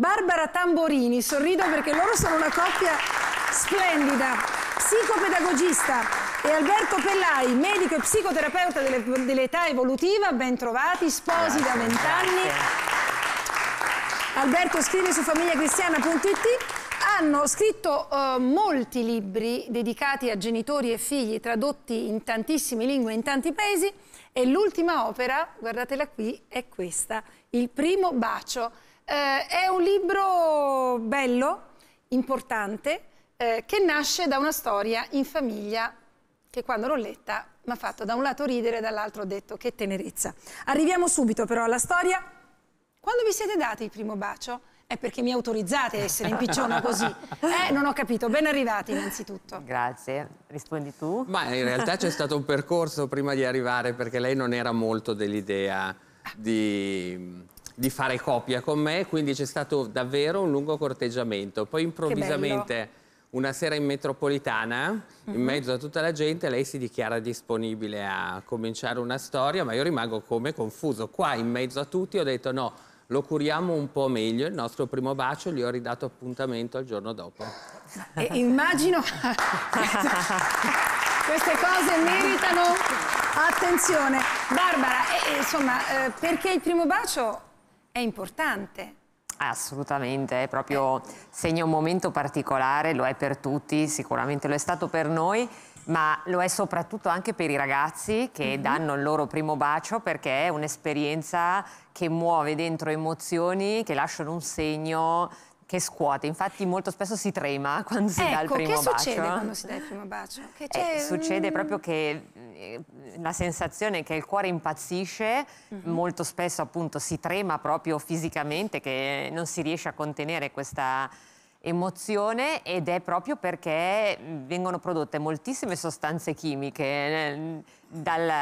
Barbara Tamborini, sorrido perché loro sono una coppia splendida, psicopedagogista e Alberto Pellai, medico e psicoterapeuta dell'età evolutiva, ben trovati, sposi da vent'anni. Alberto scrive su famigliacristiana.it hanno scritto uh, molti libri dedicati a genitori e figli, tradotti in tantissime lingue, in tanti paesi, e l'ultima opera, guardatela qui, è questa, Il primo bacio. Eh, è un libro bello, importante, eh, che nasce da una storia in famiglia che quando l'ho letta mi ha fatto da un lato ridere e dall'altro ho detto che tenerezza. Arriviamo subito però alla storia. Quando vi siete dati il primo bacio? È perché mi autorizzate a essere impicciona così. Eh, non ho capito. Ben arrivati innanzitutto. Grazie. Rispondi tu. Ma in realtà c'è stato un percorso prima di arrivare perché lei non era molto dell'idea di di fare copia con me, quindi c'è stato davvero un lungo corteggiamento. Poi improvvisamente una sera in metropolitana, uh -huh. in mhm. mezzo a tutta la gente, lei si dichiara disponibile a cominciare una storia, ma io rimango come confuso. Qua in mezzo a tutti ho detto no, lo curiamo un po' meglio, il nostro primo bacio, gli ho ridato appuntamento al giorno dopo. E immagino queste cose meritano attenzione. Barbara, eh, insomma, eh, perché il primo bacio è importante. Assolutamente, è proprio eh. segna un momento particolare, lo è per tutti, sicuramente lo è stato per noi, ma lo è soprattutto anche per i ragazzi che mm -hmm. danno il loro primo bacio perché è un'esperienza che muove dentro emozioni che lasciano un segno che scuote, infatti molto spesso si trema quando si ecco, dà il ecco, primo bacio. Ecco, che succede quando si dà il primo bacio? Eh, succede mm, proprio che eh, la sensazione che il cuore impazzisce, uh mhm. -huh. molto spesso appunto si trema proprio fisicamente, che non si riesce a contenere questa emozione ed è proprio perché mm, vengono prodotte moltissime sostanze chimiche eh, mm, dal,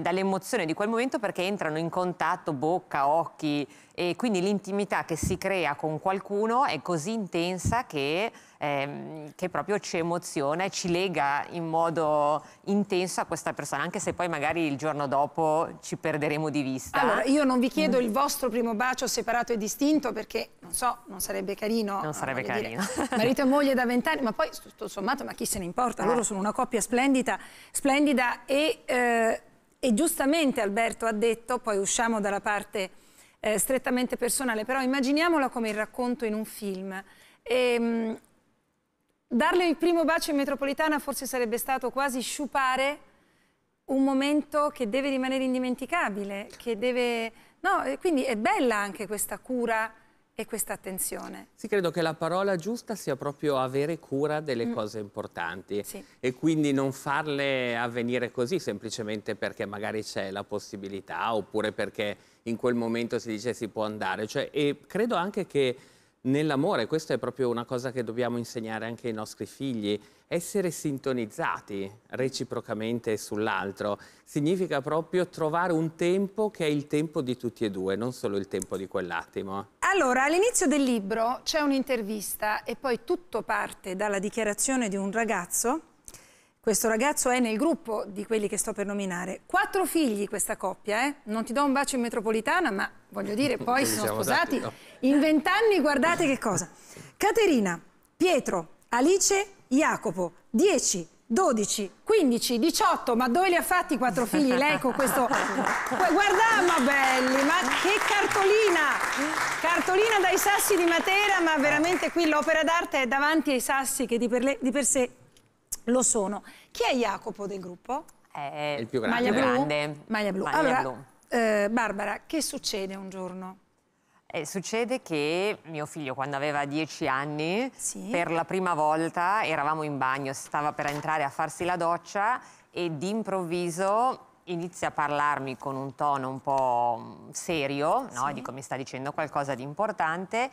dall'emozione di quel momento perché entrano in contatto bocca, occhi e quindi l'intimità che si crea con qualcuno è così intensa che ehm, che proprio ci emoziona e ci lega in modo intenso a questa persona, anche se poi magari il giorno dopo ci perderemo di vista. Allora, io non vi mm. chiedo il vostro primo bacio separato e distinto perché, non so, non sarebbe carino. Non sarebbe carino. Dire, marito e moglie da vent'anni, ma poi tutto sommato, ma chi se ne importa? Loro eh. sono una coppia splendida, splendida e, eh, e giustamente Alberto ha detto, poi usciamo dalla parte... Eh, strettamente personale, però immaginiamola come il racconto in un film. E, ehm, mh, Darle il primo bacio in metropolitana forse sarebbe stato quasi sciupare un momento che deve rimanere indimenticabile, che deve... No, quindi è bella anche questa cura e questa attenzione. Sì, credo che la parola giusta sia proprio avere cura delle mm. cose importanti sì. e quindi non farle avvenire così semplicemente perché magari c'è la possibilità oppure perché in quel momento si dice si può andare. Cioè, e credo anche che nell'amore, questa è proprio una cosa che dobbiamo insegnare anche ai nostri figli, essere sintonizzati reciprocamente sull'altro, significa proprio trovare un tempo che è il tempo di tutti e due, non solo il tempo di quell'attimo. Allora, all'inizio del libro c'è un'intervista e poi tutto parte dalla dichiarazione di un ragazzo questo ragazzo è nel gruppo di quelli che sto per nominare. Quattro figli questa coppia, eh? Non ti do un bacio in metropolitana, ma voglio dire, poi si sono sposati. Dati, no? In vent'anni guardate che cosa. Caterina, Pietro, Alice, Jacopo, 10, 12, 15, 18, ma dove li ha fatti i quattro figli? Lei con questo... Guardiamo belli, ma che cartolina! Cartolina dai sassi di Matera, ma veramente qui l'opera d'arte è davanti ai sassi che di per, le... di per sé lo sono. Chi è Jacopo del gruppo? È il più grande. Maglia blu? Grande. Maglia blu. Maglia allora, blu. Eh, Barbara, che succede un giorno? Eh, succede che mio figlio quando aveva dieci anni sì. per la prima volta eravamo in bagno, stava per entrare a farsi la doccia e d'improvviso inizia a parlarmi con un tono un po' serio, no? sì. dico mi sta dicendo qualcosa di importante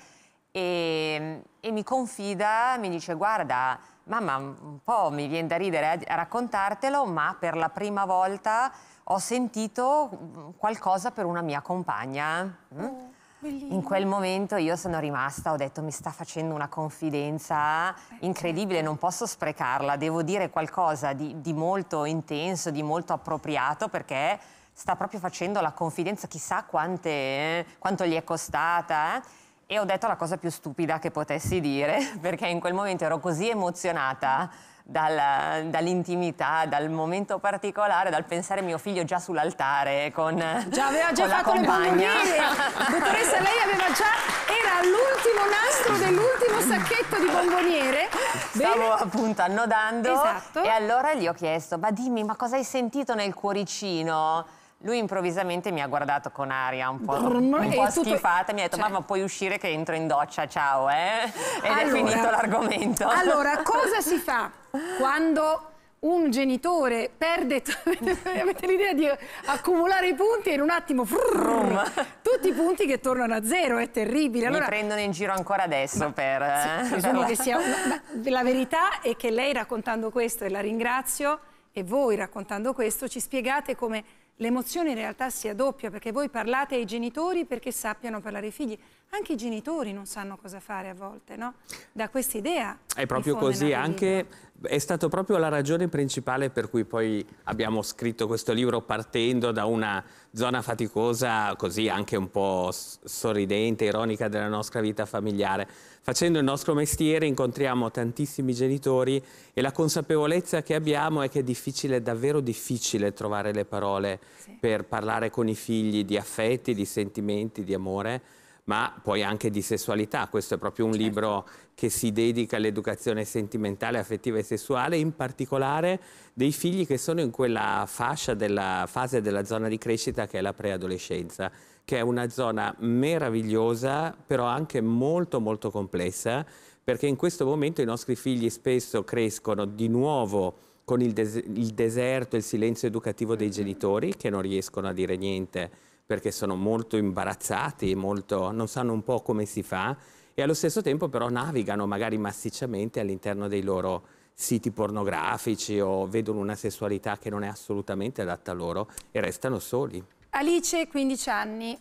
e, e mi confida, mi dice guarda mamma un po' mi viene da ridere eh, a raccontartelo ma per la prima volta ho sentito qualcosa per una mia compagna. Mm? Oh, in quel momento io sono rimasta, ho detto mi sta facendo una confidenza eh, incredibile, certo. non posso sprecarla, devo dire qualcosa di, di molto intenso, di molto appropriato perché sta proprio facendo la confidenza, chissà quante, eh, quanto gli è costata. Eh e ho detto la cosa più stupida che potessi dire, perché in quel momento ero così emozionata dalla, dall'intimità, dal momento particolare, dal pensare mio figlio già sull'altare con Già aveva già fatto le bambine. Dottoressa, lei aveva già era l'ultimo nastro dell'ultimo sacchetto di bomboniere. Stavo Bene. appunto annodando esatto. e allora gli ho chiesto "Ma dimmi, ma cosa hai sentito nel cuoricino?" Lui improvvisamente mi ha guardato con aria un po', Brrm, un po schifata, mi ha detto cioè... mamma puoi uscire che entro in doccia, ciao eh? Ed allora, è finito l'argomento. Allora, cosa si fa quando un genitore perde, avete l'idea di accumulare i punti e in un attimo frrr, tutti i punti che tornano a zero, è terribile. Allora, Mi prendono in giro ancora adesso ma, per... Sì, eh. presumo che sia... Una, la verità è che lei raccontando questo, e la ringrazio, e voi raccontando questo, ci spiegate come l'emozione in realtà si doppia perché voi parlate ai genitori perché sappiano parlare ai figli. Anche i genitori non sanno cosa fare a volte, no? Da questa idea. È proprio così, anche è stata proprio la ragione principale per cui poi abbiamo scritto questo libro partendo da una zona faticosa, così anche un po' sorridente, ironica della nostra vita familiare. Facendo il nostro mestiere incontriamo tantissimi genitori e la consapevolezza che abbiamo è che è difficile, davvero difficile trovare le parole sì. per parlare con i figli di affetti, di sentimenti, di amore ma poi anche di sessualità. Questo è proprio un certo. libro che si dedica all'educazione sentimentale, affettiva e sessuale, in particolare dei figli che sono in quella fascia della fase della zona di crescita che è la preadolescenza, che è una zona meravigliosa, però anche molto molto complessa, perché in questo momento i nostri figli spesso crescono di nuovo con il, des il deserto, il silenzio educativo dei genitori che non riescono a dire niente perché sono molto imbarazzati, molto, non sanno un po' come si fa e allo stesso tempo però navigano magari massicciamente all'interno dei loro siti pornografici o vedono una sessualità che non è assolutamente adatta a loro e restano soli. Alice, 15 anni.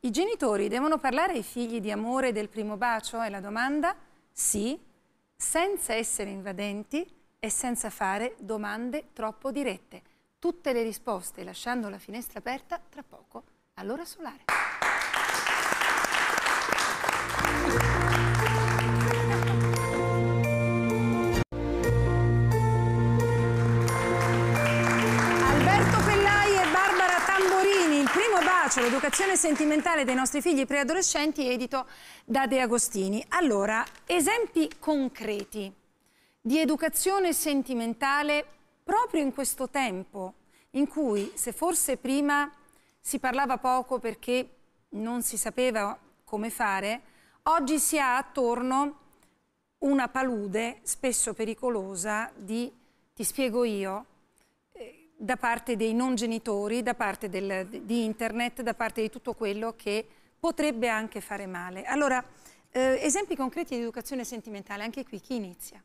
I genitori devono parlare ai figli di amore del primo bacio? È la domanda? Sì, senza essere invadenti e senza fare domande troppo dirette tutte le risposte lasciando la finestra aperta tra poco all'ora solare. l'educazione sentimentale dei nostri figli preadolescenti, edito da De Agostini. Allora, esempi concreti di educazione sentimentale proprio in questo tempo in cui, se forse prima si parlava poco perché non si sapeva come fare, oggi si ha attorno una palude spesso pericolosa di, ti spiego io, eh, da parte dei non genitori, da parte del, di internet, da parte di tutto quello che potrebbe anche fare male. Allora, eh, esempi concreti di educazione sentimentale, anche qui chi inizia?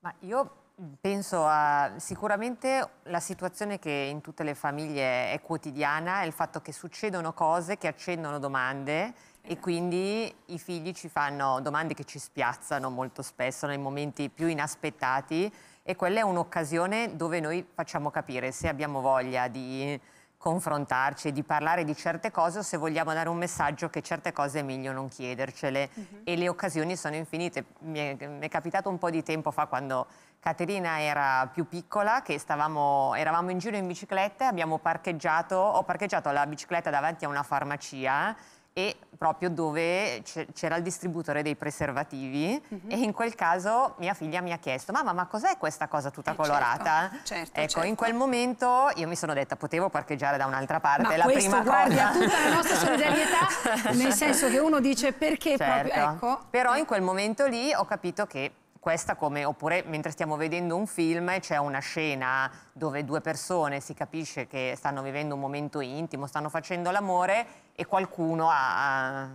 Ma io Penso a sicuramente la situazione che in tutte le famiglie è quotidiana, è il fatto che succedono cose che accendono domande e certo. quindi i figli ci fanno domande che ci spiazzano molto spesso nei momenti più inaspettati e quella è un'occasione dove noi facciamo capire se abbiamo voglia di confrontarci, e di parlare di certe cose o se vogliamo dare un messaggio che certe cose è meglio non chiedercele uh mhm. -huh. e le occasioni sono infinite. Mi è, mi è capitato un po' di tempo fa quando Caterina era più piccola, che stavamo, eravamo in giro in bicicletta, abbiamo parcheggiato, ho parcheggiato la bicicletta davanti a una farmacia e proprio dove c'era il distributore dei preservativi mm -hmm. e in quel caso mia figlia mi ha chiesto mamma ma cos'è questa cosa tutta eh, colorata? Certo, certo ecco certo. in quel momento io mi sono detta potevo parcheggiare da un'altra parte ma la questo, prima guarda, cosa tutta la nostra solidarietà nel senso che uno dice perché certo. proprio ecco. però in quel momento lì ho capito che questa come, oppure mentre stiamo vedendo un film c'è una scena dove due persone si capisce che stanno vivendo un momento intimo, stanno facendo l'amore e qualcuno a, a,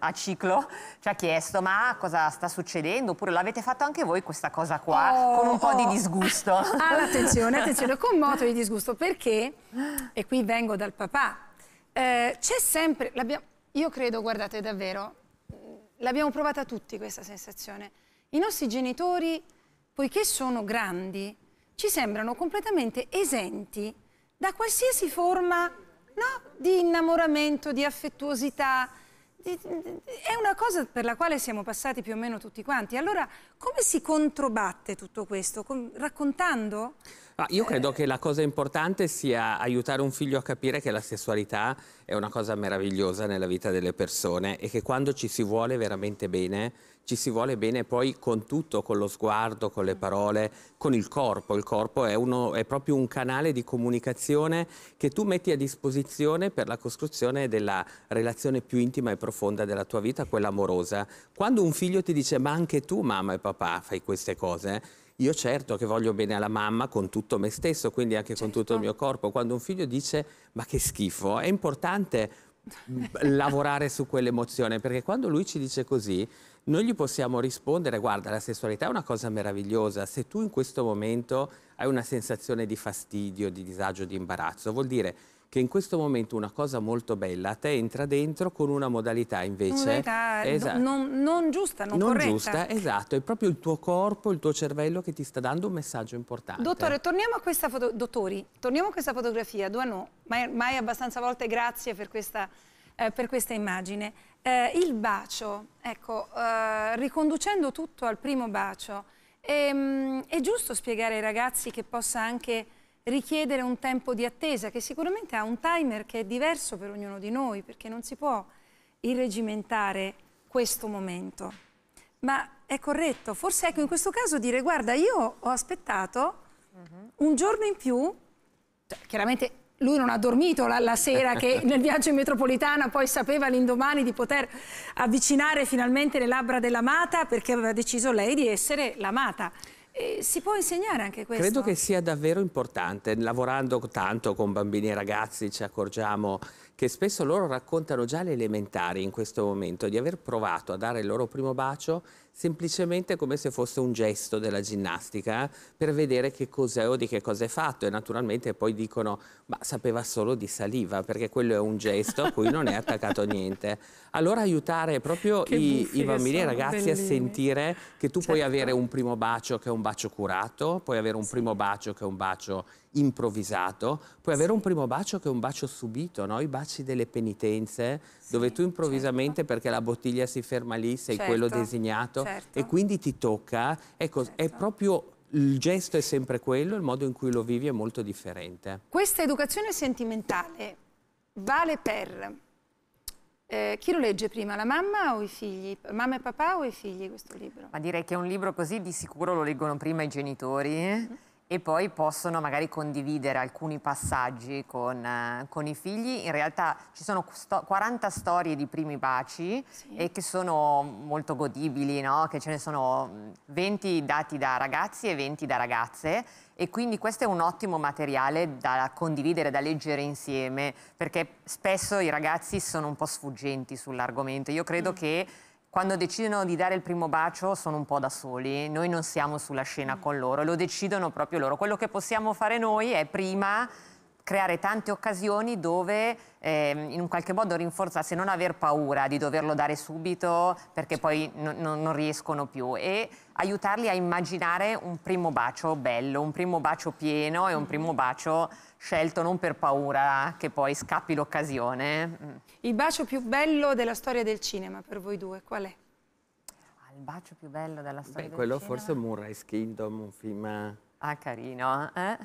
a, ciclo ci ha chiesto ma cosa sta succedendo oppure l'avete fatto anche voi questa cosa qua oh, con un po' oh. di disgusto. Ah, attenzione, attenzione, con moto di disgusto perché, e qui vengo dal papà, eh, c'è sempre, io credo, guardate davvero, mm, l'abbiamo provata tutti questa sensazione, i nostri genitori, poiché sono grandi, ci sembrano completamente esenti da qualsiasi forma no, di innamoramento, di affettuosità. è una cosa per la quale siamo passati più o meno tutti quanti. Allora, come si controbatte tutto questo? Com raccontando? Ah, io credo eh... che la cosa importante sia aiutare un figlio a capire che la sessualità è una cosa meravigliosa nella vita delle persone e che quando ci si vuole veramente bene ci si vuole bene poi con tutto, con lo sguardo, con le parole, con il corpo. Il corpo è, uno, è proprio un canale di comunicazione che tu metti a disposizione per la costruzione della relazione più intima e profonda della tua vita, quella amorosa. Quando un figlio ti dice ma anche tu mamma e papà fai queste cose, io certo che voglio bene alla mamma con tutto me stesso, quindi anche certo. con tutto il certo. mio corpo. Quando un figlio dice ma che schifo, è importante lavorare su quell'emozione, perché quando lui ci dice così, noi gli possiamo rispondere, guarda, la sessualità è una cosa meravigliosa, se tu in questo momento hai una sensazione di fastidio, di disagio, di imbarazzo, vuol dire che in questo momento una cosa molto bella a te entra dentro con una modalità invece modalità esatto, non, non, giusta, non, non corretta. giusta, esatto, è proprio il tuo corpo, il tuo cervello che ti sta dando un messaggio importante. Dottore, torniamo a questa foto, dottori, torniamo a questa fotografia, Duano, mai, mai abbastanza volte grazie per questa, eh, per questa immagine. Eh, il bacio, ecco, eh, riconducendo tutto al primo bacio, è, ehm, è giusto spiegare ai ragazzi che possa anche richiedere un tempo di attesa che sicuramente ha un timer che è diverso per ognuno di noi perché non si può irregimentare questo momento. Ma è corretto, forse ecco in questo caso dire guarda io ho aspettato mhm. un giorno in più, cioè, chiaramente lui non ha dormito la, la sera che nel viaggio in metropolitana poi sapeva l'indomani di poter avvicinare finalmente le labbra dell'amata perché aveva deciso lei di essere l'amata. E si può insegnare anche questo? Credo che sia davvero importante. Lavorando tanto con bambini e ragazzi ci accorgiamo che spesso loro raccontano già le elementari in questo momento di aver provato a dare il loro primo bacio semplicemente come se fosse un gesto della ginnastica eh, per vedere che cos'è o di che cosa è fatto e naturalmente poi dicono ma sapeva solo di saliva perché quello è un gesto a cui non è attaccato niente. Allora aiutare proprio i, i, bambini e i ragazzi bellini. a sentire che tu certo. puoi avere certo. un primo bacio che è un bacio curato, puoi avere un sì. primo bacio che è un bacio improvvisato, puoi avere un primo bacio che è un bacio subito, no? i baci delle penitenze, sì, dove tu improvvisamente certo. perché la bottiglia si ferma lì, sei certo, quello designato certo. e quindi ti tocca, ecco, è certo. proprio il gesto è sempre quello, il modo in cui lo vivi è molto differente. Questa educazione sentimentale vale per eh, chi lo legge prima, la mamma o i figli? Mamma e papà o i figli questo libro? Ma direi che un libro così di sicuro lo leggono prima i genitori. Mm -hmm e poi possono magari condividere alcuni passaggi con, eh, con i figli. In realtà ci sono sto 40 storie di primi baci sì. e che sono molto godibili, no? che ce ne sono 20 mm, dati da ragazzi e 20 da ragazze e quindi questo è un ottimo materiale da condividere, da leggere insieme, perché spesso i ragazzi sono un po' sfuggenti sull'argomento. Io credo mm. che quando decidono di dare il primo bacio sono un po' da soli, noi non siamo sulla scena mm. con loro, lo decidono proprio loro. Quello che possiamo fare noi è prima creare tante occasioni dove eh, in un qualche modo rinforzarsi, non aver paura di doverlo dare subito perché poi no, non riescono più e aiutarli a immaginare un primo bacio bello, un primo bacio pieno e un primo mm. bacio scelto non per paura che poi scappi l'occasione. Mm. Il bacio più bello della storia del cinema per voi due qual è? Ah, il bacio più bello della storia Beh, del quello cinema? Quello forse Murray's Kingdom, un film... Eh. Ah, carino, eh?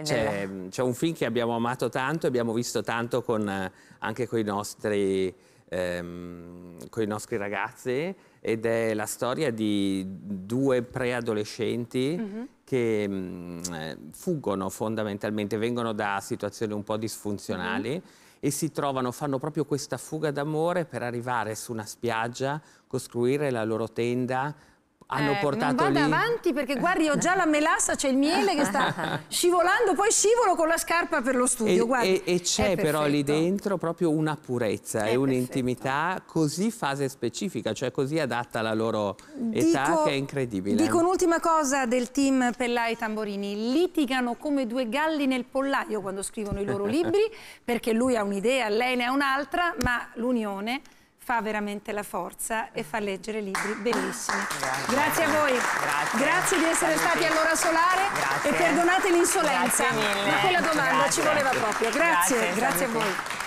Mm, c'è, un film che abbiamo amato tanto e abbiamo visto tanto con, eh, anche con i nostri, ehm, con i nostri ragazzi ed è la storia di due preadolescenti mm-hmm. mm -hmm. che mh, fuggono fondamentalmente, vengono da situazioni un po' disfunzionali mm -hmm e si trovano, fanno proprio questa fuga d'amore per arrivare su una spiaggia, costruire la loro tenda, hanno eh, portato non vado lì... avanti perché guardi ho già la melassa, c'è il miele che sta scivolando, poi scivolo con la scarpa per lo studio, e, E, e c'è però lì dentro proprio una purezza è e un'intimità così fase specifica, cioè così adatta alla loro dico, età che è incredibile. Dico un'ultima cosa del team Pellai Tamborini, litigano come due galli nel pollaio quando scrivono i loro libri perché lui ha un'idea, lei ne ha un'altra, ma l'unione fa veramente la forza e fa leggere libri bellissimi. Grazie, grazie a voi. Grazie, grazie di essere grazie. stati all'ora solare grazie. e perdonate l'insolenza, ma quella domanda ci voleva proprio. Grazie, grazie, a voi.